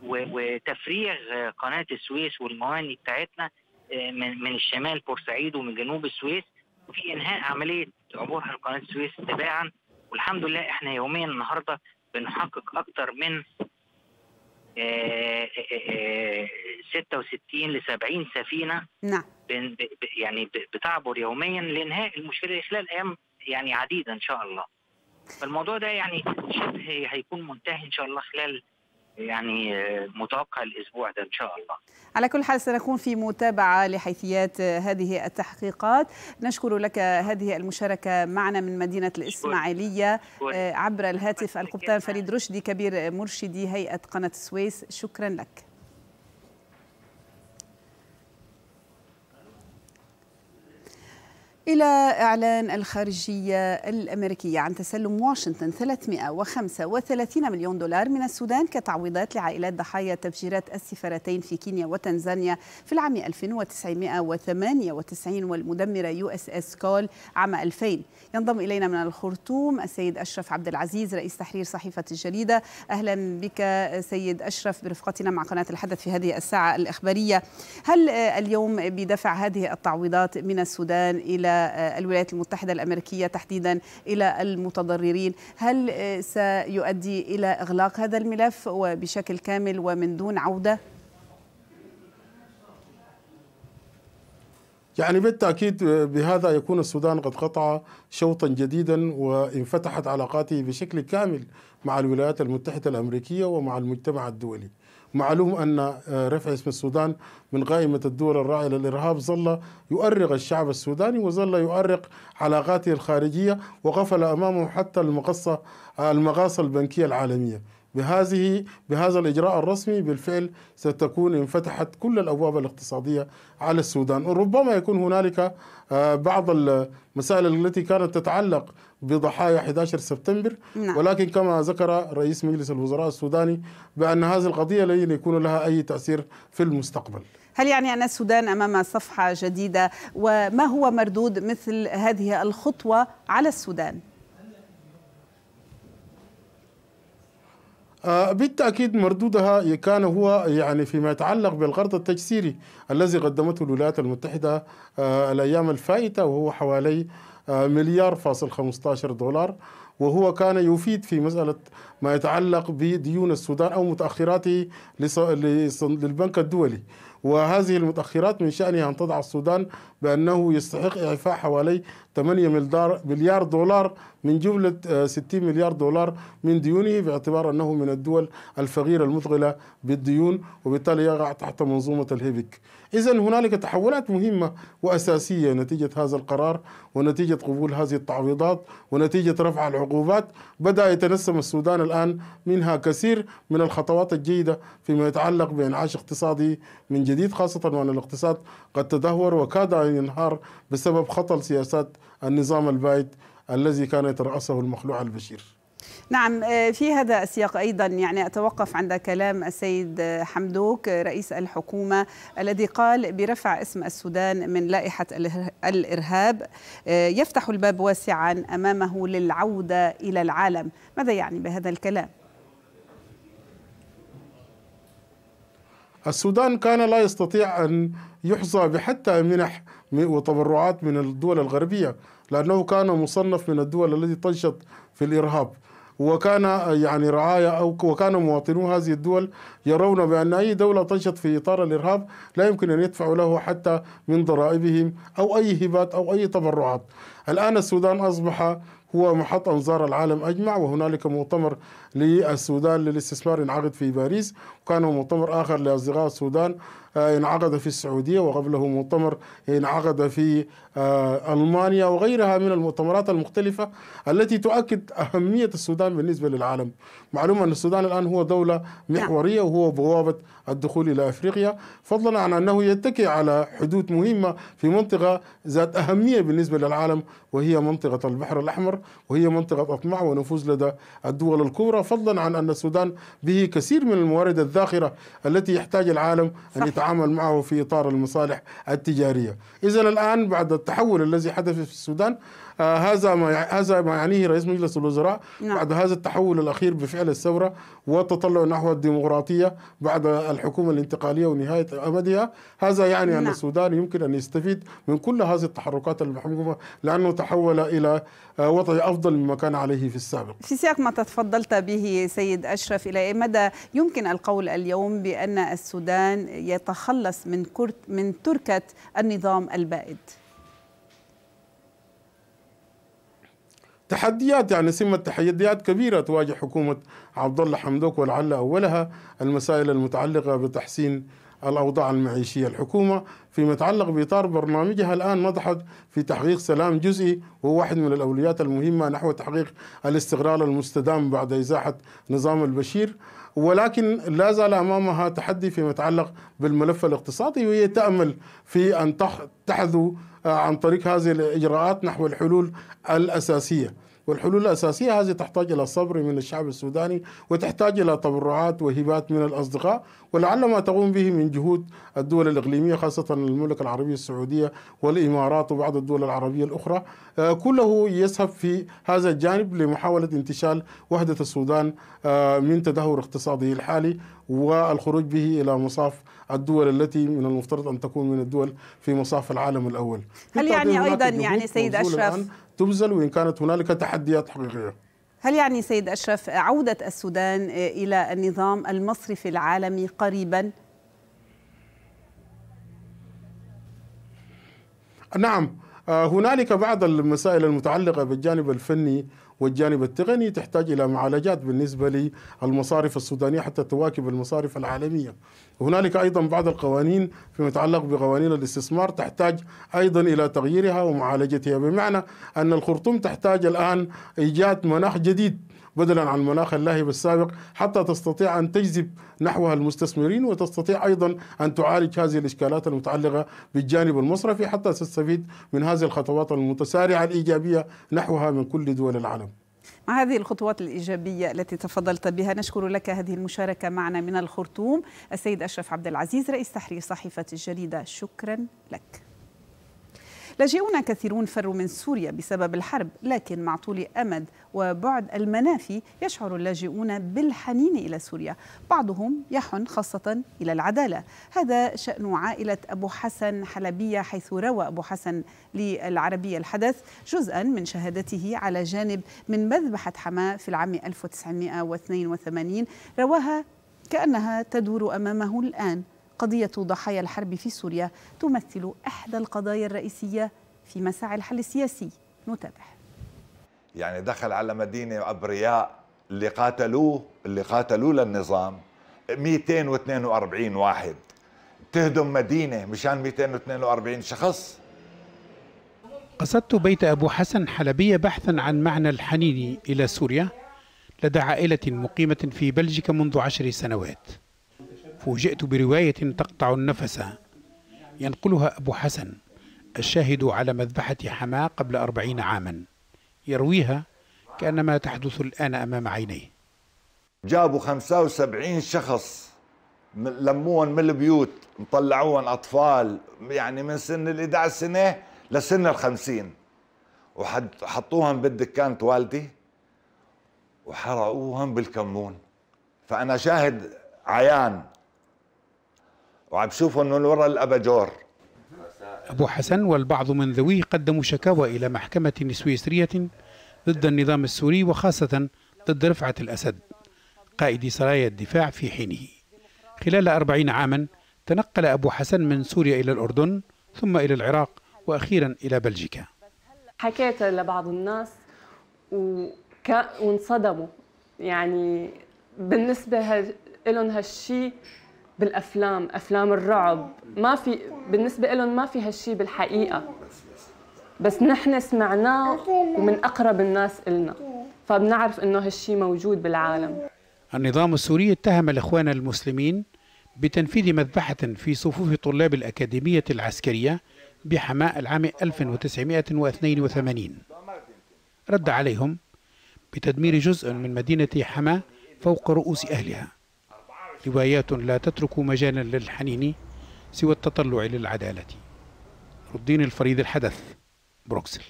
وتفريغ آه، قناه السويس والموانئ بتاعتنا آه، من الشمال بورسعيد ومن جنوب السويس في انهاء عمليه عبور قناه السويس تباعا والحمد لله احنا يوميا النهارده بنحقق اكثر من 66 ل 70 سفينه نعم يعني بتعبر يوميا لانهاء المشكله خلال ايام يعني عديده ان شاء الله فالموضوع ده يعني شبه هيكون منتهي ان شاء الله خلال يعني آه، متوقع الاسبوع ده ان شاء الله. على كل حال سنكون في متابعه لحيثيات آه، هذه التحقيقات، نشكر لك هذه المشاركه معنا من مدينه الاسماعيليه آه، عبر الهاتف القبطان فريد رشدي كبير مرشدي هيئه قناه السويس، شكرا لك. إلى إعلان الخارجية الأمريكية عن تسلم واشنطن 335 مليون دولار من السودان كتعويضات لعائلات ضحايا تفجيرات السفارتين في كينيا وتنزانيا في العام 1998 والمدمرة يو اس اس كول عام 2000 ينضم إلينا من الخرطوم السيد أشرف عبد العزيز رئيس تحرير صحيفة الجريدة أهلا بك سيد أشرف برفقتنا مع قناة الحدث في هذه الساعة الإخبارية هل اليوم بدفع هذه التعويضات من السودان إلى الولايات المتحده الامريكيه تحديدا الى المتضررين هل سيؤدي الى اغلاق هذا الملف وبشكل كامل ومن دون عوده يعني بالتأكيد بهذا يكون السودان قد قطع شوطا جديدا وانفتحت علاقاته بشكل كامل مع الولايات المتحدة الأمريكية ومع المجتمع الدولي معلوم أن آه، رفع اسم السودان من قائمة الدول الراعية للإرهاب ظل يؤرق الشعب السوداني وظل يؤرق علاقاته الخارجية وقفل أمامه حتى المقصة آه، المقاصة البنكية العالمية بهذه بهذا الإجراء الرسمي بالفعل ستكون انفتحت كل الأبواب الاقتصادية على السودان وربما يكون هنالك آه، بعض المسائل التي كانت تتعلق بضحايا 11 سبتمبر نعم. ولكن كما ذكر رئيس مجلس الوزراء السوداني بأن هذه القضية لن يكون لها أي تأثير في المستقبل هل يعني أن السودان أمام صفحة جديدة وما هو مردود مثل هذه الخطوة على السودان؟ آه، بالتأكيد مردودها كان هو يعني فيما يتعلق بالقرض التجسيري الذي قدمته الولايات المتحدة آه، الأيام الفائتة وهو حوالي مليار فاصل 15 دولار وهو كان يفيد في مسألة ما يتعلق بديون السودان أو متأخراته للبنك الدولي وهذه المتأخرات من شأنها أن تضع السودان بأنه يستحق إعفاء حوالي 8 مليار دولار من جملة 60 آه، مليار دولار من ديونه باعتبار أنه من الدول الفقيرة المثقلة بالديون وبالتالي يقع تحت منظومة الهيبك إذا هنالك تحولات مهمة وأساسية نتيجة هذا القرار ونتيجة قبول هذه التعويضات ونتيجة رفع العقوبات بدأ يتنسم السودان الآن منها كثير من الخطوات الجيدة فيما يتعلق بإنعاش اقتصادي من جديد خاصة وأن الاقتصاد قد تدهور وكاد أن ينهار بسبب خطل سياسات النظام البائد الذي كان يترأسه المخلوع البشير نعم آه، في هذا السياق أيضا يعني أتوقف عند كلام السيد حمدوك رئيس الحكومة الذي قال برفع اسم السودان من لائحة الإرهاب آه، يفتح الباب واسعا أمامه للعودة إلى العالم ماذا يعني بهذا الكلام؟ السودان كان لا يستطيع أن يحظى بحتى منح وتبرعات من الدول الغربية لأنه كان مصنف من الدول التي تنشط في الإرهاب وكان يعني رعايا أو وكان مواطنو هذه الدول يرون بأن أي دولة تنشط في إطار الإرهاب لا يمكن أن يدفعوا له حتى من ضرائبهم أو أي هبات أو أي تبرعات الآن السودان أصبح هو محط أنظار العالم أجمع وهنالك مؤتمر للسودان للاستثمار انعقد في باريس وكان مؤتمر آخر لأصدقاء السودان انعقد في السعودية وقبله مؤتمر انعقد في آه، ألمانيا وغيرها من المؤتمرات المختلفة التي تؤكد أهمية السودان بالنسبة للعالم معلوم أن السودان الآن هو دولة نعم. محورية وهو بوابة الدخول إلى أفريقيا فضلا عن أنه يتكي على حدود مهمة في منطقة ذات أهمية بالنسبة للعالم وهي منطقة البحر الأحمر وهي منطقة أطماع ونفوذ لدى الدول الكبرى فضلا عن أن السودان به كثير من الموارد الذاخرة التي يحتاج العالم أن يتعامل معه في إطار المصالح التجارية إذا الآن بعد التحول الذي حدث في السودان آه، هذا ما هذا ما يعنيه رئيس مجلس الوزراء نعم. بعد هذا التحول الاخير بفعل الثوره وتطلع نحو الديمقراطيه بعد الحكومه الانتقاليه ونهايه امدها هذا يعني ان نعم. السودان يمكن ان يستفيد من كل هذه التحركات المحمومه لانه تحول الى آه، وضع افضل مما كان عليه في السابق. في سياق ما تفضلت به سيد اشرف الى اي مدى يمكن القول اليوم بان السودان يتخلص من كرت من تركه النظام البائد؟ تحديات يعني سمة تحديات كبيرة تواجه حكومة عبد الله حمدوك ولعل أولها المسائل المتعلقة بتحسين الأوضاع المعيشية الحكومة فيما يتعلق بإطار برنامجها الآن نضحت في تحقيق سلام جزئي وهو واحد من الأولويات المهمة نحو تحقيق الاستقرار المستدام بعد إزاحة نظام البشير ولكن لا زال امامها تحدي فيما يتعلق بالملف الاقتصادي وهي تامل في ان تحذو آه، عن طريق هذه الاجراءات نحو الحلول الاساسيه. والحلول الأساسية هذه تحتاج إلى صبر من الشعب السوداني وتحتاج إلى تبرعات وهبات من الأصدقاء ولعل ما تقوم به من جهود الدول الإقليمية خاصة المملكة العربية السعودية والإمارات وبعض الدول العربية الأخرى آه، كله يسهب في هذا الجانب لمحاولة انتشال وحدة السودان آه، من تدهور اقتصاده الحالي والخروج به إلى مصاف الدول التي من المفترض أن تكون من الدول في مصاف العالم الأول هل يعني أيضا يعني سيد أشرف تبذل وإن كانت هنالك تحديات حقيقية هل يعني سيد أشرف عودة السودان إلى النظام المصرفي العالمي قريبا؟ نعم آه، هنالك بعض المسائل المتعلقة بالجانب الفني والجانب التقني تحتاج إلى معالجات بالنسبة للمصارف السودانية حتى تواكب المصارف العالمية وهنالك أيضا بعض القوانين فيما يتعلق بقوانين الاستثمار تحتاج أيضا إلى تغييرها ومعالجتها بمعنى أن الخرطوم تحتاج الآن إيجاد مناخ جديد بدلا عن المناخ اللاهي بالسابق حتى تستطيع أن تجذب نحوها المستثمرين وتستطيع أيضا أن تعالج هذه الإشكالات المتعلقة بالجانب المصرفي حتى تستفيد من هذه الخطوات المتسارعة الإيجابية نحوها من كل دول العالم مع هذه الخطوات الإيجابية التي تفضلت بها نشكر لك هذه المشاركة معنا من الخرطوم السيد أشرف عبد العزيز رئيس تحرير صحيفة الجريدة شكرا لك لاجئون كثيرون فروا من سوريا بسبب الحرب لكن مع طول أمد وبعد المنافي يشعر اللاجئون بالحنين إلى سوريا بعضهم يحن خاصة إلى العدالة هذا شأن عائلة أبو حسن حلبية حيث روى أبو حسن للعربية الحدث جزءا من شهادته على جانب من مذبحة حماه في العام 1982 رواها كأنها تدور أمامه الآن قضية ضحايا الحرب في سوريا تمثل إحدى القضايا الرئيسية في مساعي الحل السياسي نتابع يعني دخل على مدينة أبرياء اللي قاتلوه اللي قاتلوه للنظام 242 واحد تهدم مدينة مشان 242 شخص قصدت بيت أبو حسن حلبية بحثا عن معنى الحنين إلى سوريا لدى عائلة مقيمة في بلجيكا منذ عشر سنوات فوجئت برواية تقطع النفس ينقلها أبو حسن الشاهد على مذبحة حماه قبل أربعين عاما يرويها كأنما تحدث الآن أمام عينيه جابوا 75 شخص لموهم من البيوت مطلعوهم أطفال يعني من سن ال 11 سنة لسن ال 50 وحطوهم بالدكان والدي وحرقوهم بالكمون فأنا شاهد عيان وعم بشوفهم من وراء الأباجور أبو حسن والبعض من ذويه قدموا شكاوى إلى محكمة سويسرية ضد النظام السوري وخاصة ضد رفعة الأسد قائد سرايا الدفاع في حينه خلال أربعين عاما تنقل أبو حسن من سوريا إلى الأردن ثم إلى العراق وأخيرا إلى بلجيكا حكيت لبعض الناس وك... وانصدموا يعني بالنسبة لهم هالشيء بالافلام افلام الرعب ما في بالنسبه لهم ما في هالشيء بالحقيقه بس نحن سمعناه ومن اقرب الناس إلنا فبنعرف انه هالشيء موجود بالعالم النظام السوري اتهم الاخوان المسلمين بتنفيذ مذبحة في صفوف طلاب الأكاديمية العسكرية بحماء العام 1982 رد عليهم بتدمير جزء من مدينة حماة فوق رؤوس أهلها روايات لا تترك مجالا للحنين سوى التطلع للعدالة ردين الفريد الحدث بروكسل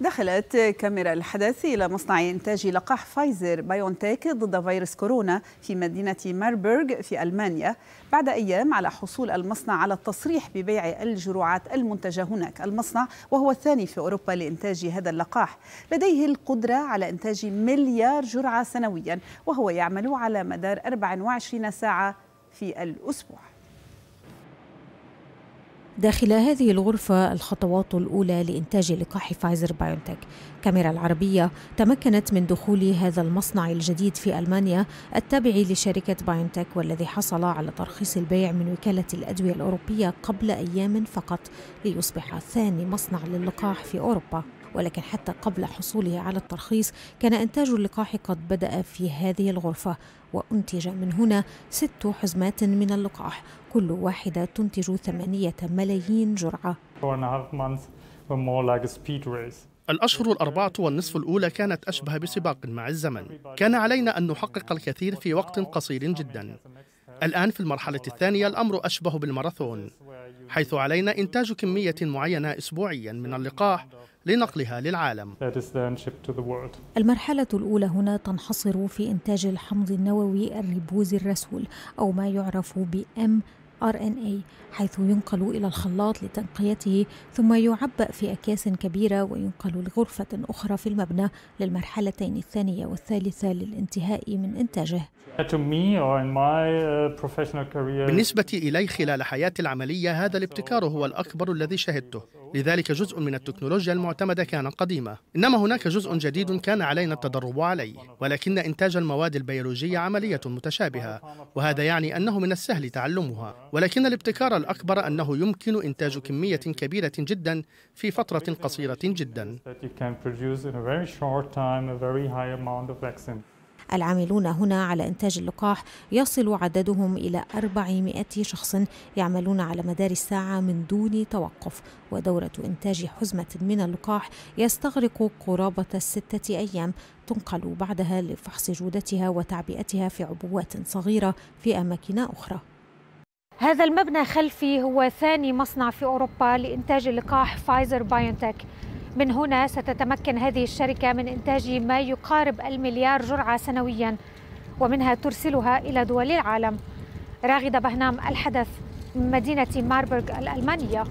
دخلت كاميرا الحدث إلى مصنع إنتاج لقاح فايزر بايونتيك ضد فيروس كورونا في مدينة ماربورغ في ألمانيا بعد أيام على حصول المصنع على التصريح ببيع الجرعات المنتجة هناك المصنع وهو الثاني في أوروبا لإنتاج هذا اللقاح لديه القدرة على إنتاج مليار جرعة سنويا وهو يعمل على مدار 24 ساعة في الأسبوع داخل هذه الغرفة الخطوات الأولى لإنتاج لقاح فايزر بايونتك كاميرا العربية تمكنت من دخول هذا المصنع الجديد في ألمانيا التابع لشركة بايونتك والذي حصل على ترخيص البيع من وكالة الأدوية الأوروبية قبل أيام فقط ليصبح ثاني مصنع للقاح في أوروبا ولكن حتى قبل حصوله على الترخيص كان إنتاج اللقاح قد بدأ في هذه الغرفة وأنتج من هنا ست حزمات من اللقاح كل واحدة تنتج ثمانية ملايين جرعة الأشهر الأربعة والنصف الأولى كانت أشبه بسباق مع الزمن كان علينا أن نحقق الكثير في وقت قصير جدا الآن في المرحلة الثانية الأمر أشبه بالماراثون حيث علينا إنتاج كمية معينة أسبوعيا من اللقاح لنقلها للعالم المرحلة الأولى هنا تنحصر في إنتاج الحمض النووي الريبوز الرسول أو ما يعرف بـ RNA حيث ينقل إلى الخلاط لتنقيته ثم يعبأ في أكياس كبيرة وينقل لغرفة أخرى في المبنى للمرحلتين الثانية والثالثة للانتهاء من إنتاجه uh, بالنسبة إلي خلال حياتي العملية هذا الابتكار هو الأكبر الذي شهدته لذلك جزء من التكنولوجيا المعتمدة كان قديمة إنما هناك جزء جديد كان علينا التدرب عليه ولكن إنتاج المواد البيولوجية عملية متشابهة وهذا يعني أنه من السهل تعلمها ولكن الابتكار الأكبر أنه يمكن إنتاج كمية كبيرة جدا في فترة قصيرة جدا العاملون هنا على إنتاج اللقاح يصل عددهم إلى 400 شخص يعملون على مدار الساعة من دون توقف ودورة إنتاج حزمة من اللقاح يستغرق قرابة الستة أيام تنقل بعدها لفحص جودتها وتعبئتها في عبوات صغيرة في أماكن أخرى هذا المبنى خلفي هو ثاني مصنع في أوروبا لإنتاج لقاح فايزر بايونتك من هنا ستتمكن هذه الشركة من إنتاج ما يقارب المليار جرعة سنويا ومنها ترسلها إلى دول العالم راغدة بهنام الحدث من مدينة ماربورغ الألمانية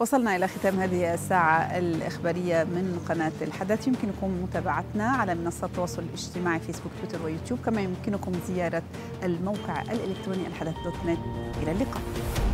وصلنا إلى ختام هذه الساعة الإخبارية من قناة الحدث يمكنكم متابعتنا على منصات التواصل الاجتماعي فيسبوك تويتر ويوتيوب كما يمكنكم زيارة الموقع الإلكتروني الحدث دوت نت إلى اللقاء